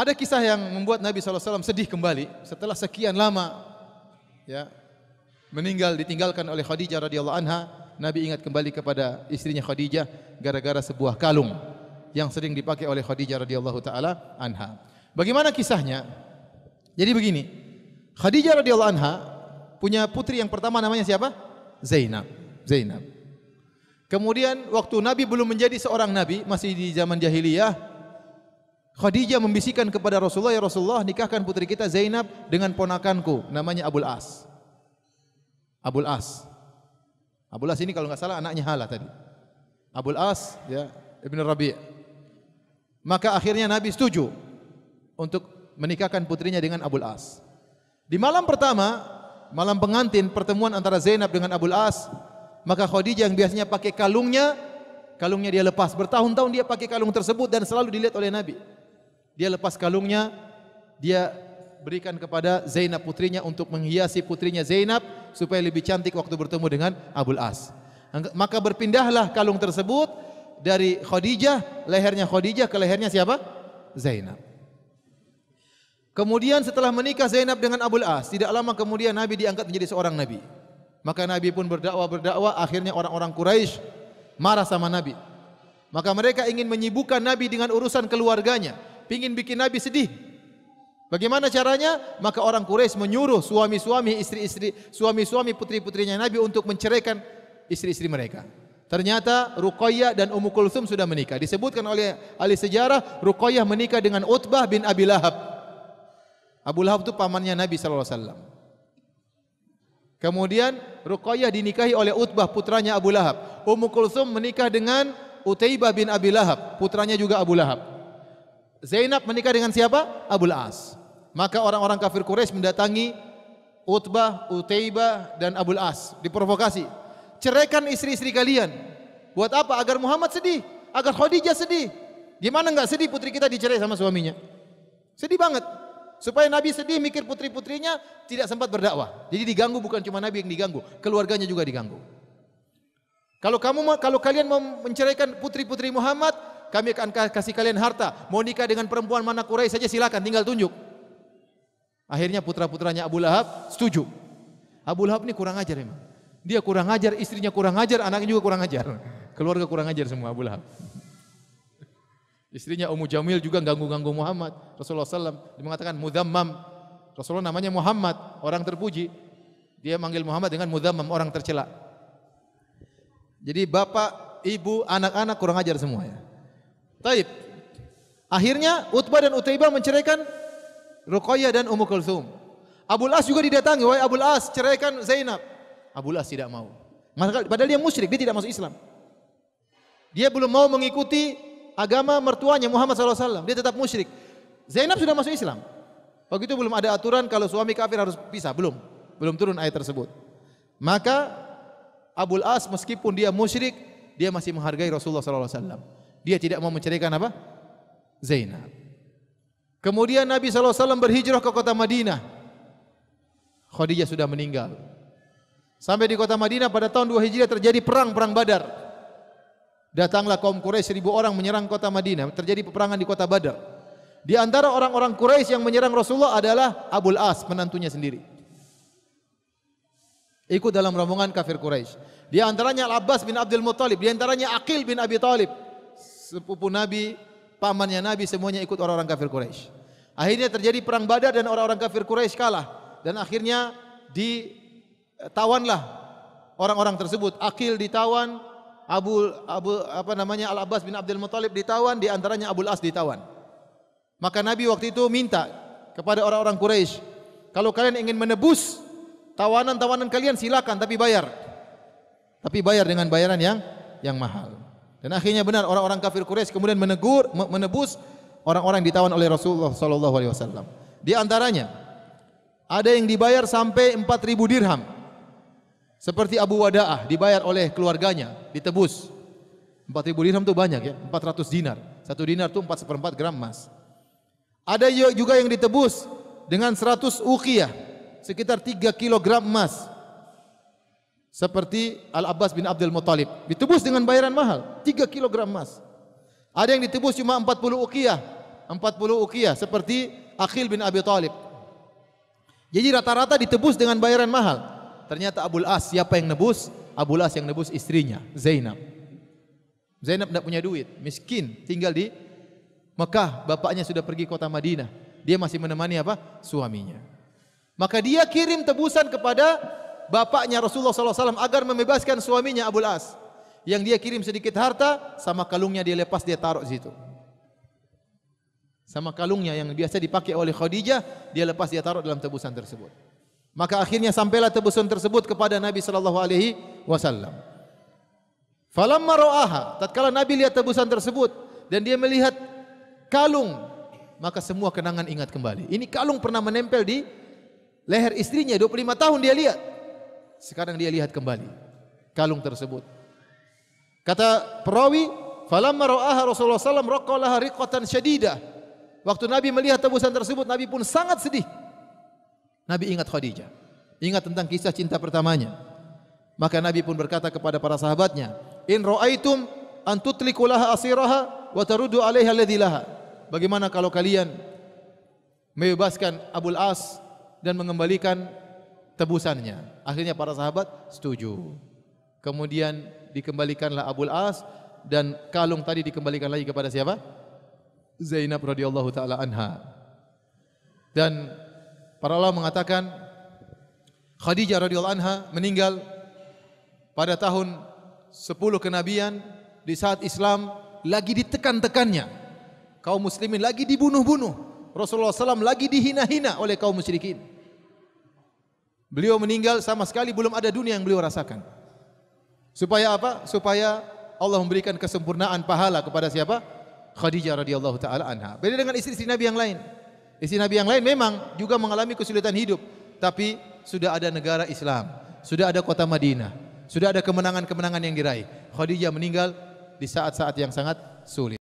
Ada kisah yang membuat Nabi SAW sedih kembali setelah sekian lama ya, meninggal ditinggalkan oleh Khadijah radhiyallahu anha. Nabi ingat kembali kepada istrinya Khadijah gara-gara sebuah kalung yang sering dipakai oleh Khadijah radhiyallahu taala anha. Bagaimana kisahnya? Jadi begini, Khadijah radhiyallahu anha punya putri yang pertama namanya siapa? Zainab. Zainab. Kemudian waktu Nabi belum menjadi seorang Nabi, masih di zaman jahiliyah, Khadijah membisikkan kepada Rasulullah, Ya Rasulullah, nikahkan putri kita Zainab dengan ponakanku, namanya Abul As. Abul As. Abul As ini kalau enggak salah anaknya Hala tadi. Abul As, ya, Ibn Rabi' Maka akhirnya Nabi setuju untuk menikahkan putrinya dengan Abul As. Di malam pertama, malam pengantin pertemuan antara Zainab dengan Abu As, maka Khadijah yang biasanya pakai kalungnya, kalungnya dia lepas. Bertahun-tahun dia pakai kalung tersebut dan selalu dilihat oleh Nabi. Dia lepas kalungnya, dia berikan kepada Zainab putrinya untuk menghiasi putrinya Zainab supaya lebih cantik waktu bertemu dengan Abu As. Maka berpindahlah kalung tersebut dari Khadijah, lehernya Khadijah ke lehernya siapa? Zainab. Kemudian setelah menikah Zainab dengan Abu As, tidak lama kemudian Nabi diangkat menjadi seorang Nabi. Maka Nabi pun berdakwah berdakwah. Akhirnya orang-orang Quraisy marah sama Nabi. Maka mereka ingin menyibukkan Nabi dengan urusan keluarganya, ingin bikin Nabi sedih. Bagaimana caranya? Maka orang Quraisy menyuruh suami-suami, istri-istri, suami-suami putri-putrinya Nabi untuk menceraikan istri-istri mereka. Ternyata Ruqayyah dan Ummu Kulthum sudah menikah. Disebutkan oleh ahli sejarah, Ruqayyah menikah dengan Utbah bin Abi Lahab. Abu Lahab itu pamannya Nabi sallallahu alaihi wasallam. Kemudian Ruqayyah dinikahi oleh Utbah putranya Abu Lahab. Ummu Kulsum menikah dengan Utaibah bin Abi Lahab, putranya juga Abu Lahab. Zainab menikah dengan siapa? Abu Al-As. Maka orang-orang kafir Quraisy mendatangi Utbah, Utaibah dan Abu Al-As, diprovokasi. Ceraikan istri-istri kalian. Buat apa? Agar Muhammad sedih, agar Khadijah sedih. Gimana enggak sedih putri kita dicerai sama suaminya? Sedih banget. Supaya Nabi sedih mikir putri-putrinya tidak sempat berdakwah. Jadi diganggu bukan cuma Nabi yang diganggu, keluarganya juga diganggu. Kalau kamu kalau kalian mau menceraikan putri-putri Muhammad, kami akan kasih kalian harta. Mau nikah dengan perempuan mana Quraisy saja silakan tinggal tunjuk. Akhirnya putra-putranya Abu Lahab setuju. Abu Lahab ini kurang ajar memang. Dia kurang ajar, istrinya kurang ajar, anaknya juga kurang ajar. Keluarga kurang ajar semua Abu Lahab. Istrinya Ummu Jamil juga ganggu-ganggu Muhammad. Rasulullah SAW dia mengatakan mudhammam. Rasulullah namanya Muhammad, orang terpuji. Dia manggil Muhammad dengan mudhammam, orang tercela. Jadi bapak, ibu, anak-anak kurang ajar semua ya. Taib. Akhirnya Utbah dan Utaibah menceraikan Ruqayyah dan Ummu Kulthum. Abul As juga didatangi, wahai Abul As, ceraikan Zainab. Abul As tidak mau. Padahal dia musyrik, dia tidak masuk Islam. Dia belum mau mengikuti agama mertuanya Muhammad sallallahu alaihi wasallam, dia tetap musyrik. Zainab sudah masuk Islam. Waktu itu belum ada aturan kalau suami kafir harus pisah, belum. Belum turun ayat tersebut. Maka Abul As meskipun dia musyrik, dia masih menghargai Rasulullah sallallahu alaihi wasallam. Dia tidak mau menceraikan apa? Zainab. Kemudian Nabi sallallahu alaihi wasallam berhijrah ke kota Madinah. Khadijah sudah meninggal. Sampai di kota Madinah pada tahun 2 Hijriah terjadi perang perang Badar. Datanglah kaum Quraisy seribu orang menyerang kota Madinah. Terjadi peperangan di kota Badar. Di antara orang-orang Quraisy yang menyerang Rasulullah adalah Abu As menantunya sendiri. Ikut dalam rombongan kafir Quraisy. Di antaranya Al Abbas bin Abdul Muttalib. Di antaranya Akil bin Abi Talib. Sepupu Nabi, pamannya Nabi semuanya ikut orang-orang kafir Quraisy. Akhirnya terjadi perang Badar dan orang-orang kafir Quraisy kalah dan akhirnya ditawanlah orang-orang tersebut. Akil ditawan, Abu, Abu apa namanya Al Abbas bin Abdul Muttalib ditawan di antaranya Abu As ditawan. Maka Nabi waktu itu minta kepada orang-orang Quraisy, kalau kalian ingin menebus tawanan-tawanan kalian silakan tapi bayar. Tapi bayar dengan bayaran yang yang mahal. Dan akhirnya benar orang-orang kafir Quraisy kemudian menegur menebus orang-orang ditawan oleh Rasulullah sallallahu alaihi wasallam. Di antaranya ada yang dibayar sampai 4000 dirham. Seperti Abu Wada'ah dibayar oleh keluarganya, ditebus. 4000 dinar itu banyak ya, 400 dinar. Satu dinar itu 4 seperempat gram emas. Ada juga yang ditebus dengan 100 uqiyah, sekitar 3 kilogram emas. Seperti Al-Abbas bin Abdul Muttalib, ditebus dengan bayaran mahal, 3 kilogram emas. Ada yang ditebus cuma 40 uqiyah, 40 uqiyah seperti Akhil bin Abi Talib. Jadi rata-rata ditebus dengan bayaran mahal. Ternyata Abu As siapa yang nebus? Abu As yang nebus istrinya, Zainab. Zainab tidak punya duit, miskin, tinggal di Mekah, bapaknya sudah pergi kota Madinah. Dia masih menemani apa? Suaminya. Maka dia kirim tebusan kepada bapaknya Rasulullah SAW agar membebaskan suaminya Abu As. Yang dia kirim sedikit harta, sama kalungnya dia lepas, dia taruh situ. Sama kalungnya yang biasa dipakai oleh Khadijah, dia lepas, dia taruh dalam tebusan tersebut. Maka akhirnya sampailah tebusan tersebut kepada Nabi sallallahu alaihi wasallam. Falamma ra'aha, tatkala Nabi lihat tebusan tersebut dan dia melihat kalung, maka semua kenangan ingat kembali. Ini kalung pernah menempel di leher istrinya 25 tahun dia lihat. Sekarang dia lihat kembali kalung tersebut. Kata perawi, falamma ra'aha Rasulullah sallallahu alaihi wasallam raqqalaha riqatan syadidah. Waktu Nabi melihat tebusan tersebut, Nabi pun sangat sedih. Nabi ingat Khadijah. Ingat tentang kisah cinta pertamanya. Maka Nabi pun berkata kepada para sahabatnya, "In ra'aitum an tutliku laha asiraha wa tarudu 'alaiha alladhi laha." Bagaimana kalau kalian membebaskan Abul As dan mengembalikan tebusannya? Akhirnya para sahabat setuju. Kemudian dikembalikanlah Abul As dan kalung tadi dikembalikan lagi kepada siapa? Zainab radhiyallahu taala anha. Dan Para Allah mengatakan Khadijah radhiyallahu anha meninggal pada tahun 10 kenabian di saat Islam lagi ditekan-tekannya. Kaum muslimin lagi dibunuh-bunuh. Rasulullah SAW lagi dihina-hina oleh kaum musyrikin. Beliau meninggal sama sekali belum ada dunia yang beliau rasakan. Supaya apa? Supaya Allah memberikan kesempurnaan pahala kepada siapa? Khadijah radhiyallahu taala anha. Beda dengan istri-istri Nabi yang lain. Isi Nabi yang lain memang juga mengalami kesulitan hidup, tapi sudah ada negara Islam, sudah ada kota Madinah, sudah ada kemenangan-kemenangan yang diraih. Khadijah meninggal di saat-saat yang sangat sulit.